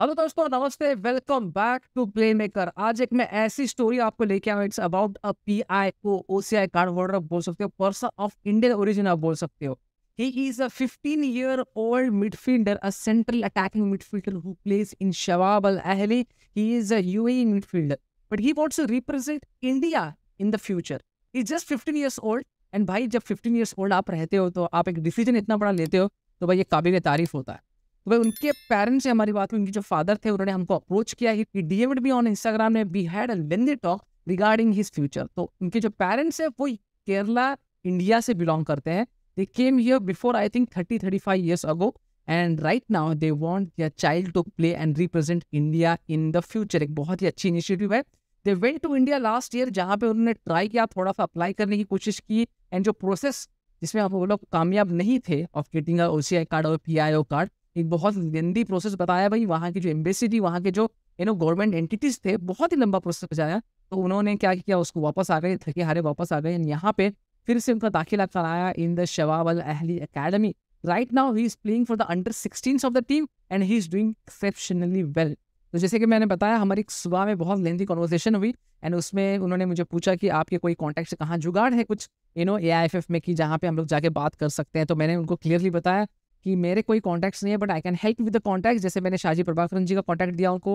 hello दोस्तों नमस्ते welcome back to play maker आज एक मैं ऐसी स्टोरी आपको लेके आया it's about a P I को O C I card holder बोल सकते हो पर्सन ऑफ इंडियन ओरिजिन आप बोल सकते हो he is a fifteen year old midfielder a central attacking midfielder who plays in Shabab Al Ahli he is a mid midfielder but he wants to represent India in the future is just fifteen years old and भाई जब fifteen years old आप रहते हो तो आप एक decision इतना बड़ा लेते हो तो भाई ये काबिल तारीफ होता है वह उनके पेरेंट्स से हमारी बात हुई उनके जो फादर थे उन्होंने हमको अप्रोच किया ही डीएमड भी ऑन इंस्टाग्राम में we had lengthy talk regarding his future तो उनके जो पेरेंट्स है वो केरला इंडिया से बिलोंग करते हैं they came here before I think thirty thirty five years ago and right now they want your child to play and represent India in the future एक बहुत ही अच्छी इनिशिएटिव है they went to India last year जहाँ पे उन्होंने try किया थोड़ा सा अप्लाई करने की कोशिश की एंड जो प्रोसेस जिसमें हम लोग कामयाब नहीं थे of getting O C I card और पी आई ओ कार्ड एक बहुत लेंदी प्रोसेस बताया भाई वहाँ की जो एम्बेसी थी वहाँ के जो यू नो गवर्नमेंट एंटिटीज थे बहुत ही लंबा प्रोसेस बजाया तो उन्होंने क्या किया उसको वापस आ गए थके हारे वापस आ गए यहाँ पे फिर से उनका दाखिला कराया in the Shabab Al Ahli academy right now he is playing for the under sixteen of the team and he is doing exceptionally well तो जैसे कि मैंने बताया हमारी सुबह में बहुत लेंदी कॉन्वर्सेशन हुई एंड उसमें उन्होंने मुझे पूछा कि आपके कोई कॉन्टैक्ट से कहाँ जुगाड़ है कुछ यू नो ए में कि जहाँ पे हम लोग जाके बात कर सकते हैं तो मैंने उनको क्लियरली बताया कि मेरे कोई कॉन्टैक्ट्स नहीं है but I can help with the contact जैसे मैंने शाहजी प्रभाकरण जी का कॉन्टैक्ट दिया उनको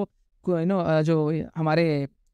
यू नो जो हमारे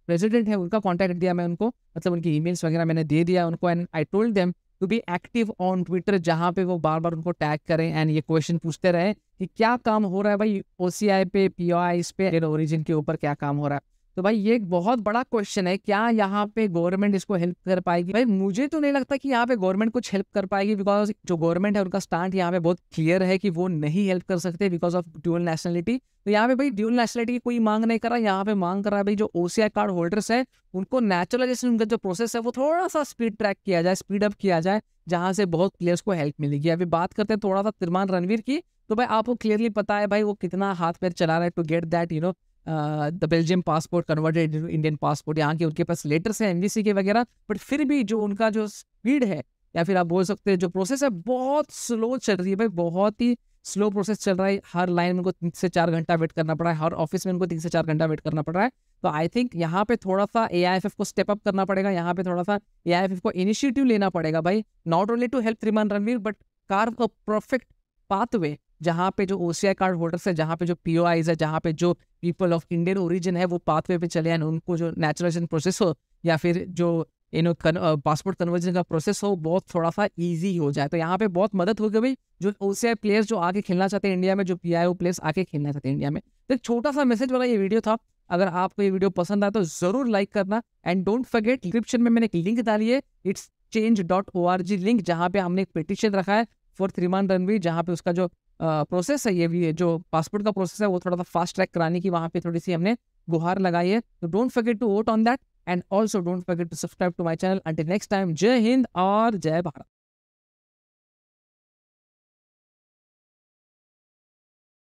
प्रेजिडेंट है उनका कॉन्टैक्ट दिया मैं उनको मतलब उनकी ई वगैरह मैंने दे दिया उनको and I told them to be active on Twitter जहाँ पे वो बार बार उनको टैग करें एंड ये क्वेश्चन पूछते रहे कि क्या काम हो रहा है भाई ओ सी आई पे पी इस पे ओरिजिन के ऊपर क्या काम हो रहा है तो भाई ये एक बहुत बड़ा क्वेश्चन है क्या यहाँ पे गवर्नमेंट इसको हेल्प कर पाएगी भाई मुझे तो नहीं लगता कि यहाँ पे गवर्नमेंट कुछ हेल्प कर पाएगी बिकॉज जो गवर्नमेंट है उनका स्टैंड यहाँ पे बहुत क्लियर है कि वो नहीं हेल्प कर सकते बिकॉज ऑफ ड्यूअल नेशनलिटी तो यहाँ पे भाई ड्यूअल नेशनलिटी की कोई मांग नहीं कर रहा यहाँ पे मांग कर रहा है भाई जो ओसीआई कार्ड होल्डर्स है उनको नेचुरलाइजेशन उनका जो प्रोसेस है वो थोड़ा सा स्पीड ट्रैक किया जाए स्पीड अप किया जाए जहाँ से बहुत प्लेयर्स को हेल्प मिलेगी अभी बात करते हैं थोड़ा सा तिरमान रणवीर की तो भाई आपको क्लियरली पता है भाई वो कितना हाथ पैर चला रहा है to get that you know the Belgium passport converted Indian passport यहाँ के उनके पास लेटर्स हैं एमबीसी के वगैरह बट फिर भी जो उनका जो स्पीड है या फिर आप बोल सकते हैं जो प्रोसेस है बहुत स्लो चल रही है भाई बहुत ही स्लो प्रोसेस चल रहा है हर लाइन में उनको तीन से चार घंटा वेट करना पड़ा है हर ऑफिस में उनको तीन से चार घंटा वेट करना पड़ रहा है तो आई थिंक यहाँ पे थोड़ा सा ए आई एफ एफ को स्टेप अप करना पड़ेगा यहाँ पे थोड़ा सा ए आई एफ एफ को इनिशिएटिव लेना पड़ेगा भाई नॉट ओनली टू हेल्प थ्रीमान Ranveer but carve a perfect pathway जहाँ पे जो ओ कार्ड होल्डर्स है जहाँ पे जो पी है जहाँ पे जो पीपल ऑफ इंडियन ओरिजिन है वो पाथवे पे चले एंड उनको जो नेचुरलाइजेशन प्रोसेस हो या फिर जो यू नो पासपोर्ट कन्वर्जन का प्रोसेस हो बहुत थोड़ा सा ईजी हो जाए तो यहाँ पे बहुत मदद होगी भाई जो ओ प्लेयर्स जो आके खेलना चाहते हैं इंडिया में जो पी आई ओ प्लेयर्स आके खेलना चाहते हैं इंडिया में तो एक छोटा सा मैसेज वाला ये वीडियो था अगर आपको ये वीडियो पसंद आया तो जरूर लाइक करना एंड डोंट फर्गेट डिस्क्रिप्शन में मैंने एक लिंक डाली है it's change dot O R G link जहाँ पे हमने एक पिटिशन रखा है फॉर मान रनवी जहाँ पे उसका जो प्रोसेस है ये भी जो पासपोर्ट का प्रोसेस है वो थोड़ा सा फास्ट ट्रैक कराने की वहाँ पे थोड़ी सी हमने गुहार लगाई है तो don't forget to vote on that and also don't forget to subscribe to my channel until next time जय हिंद और जय भारत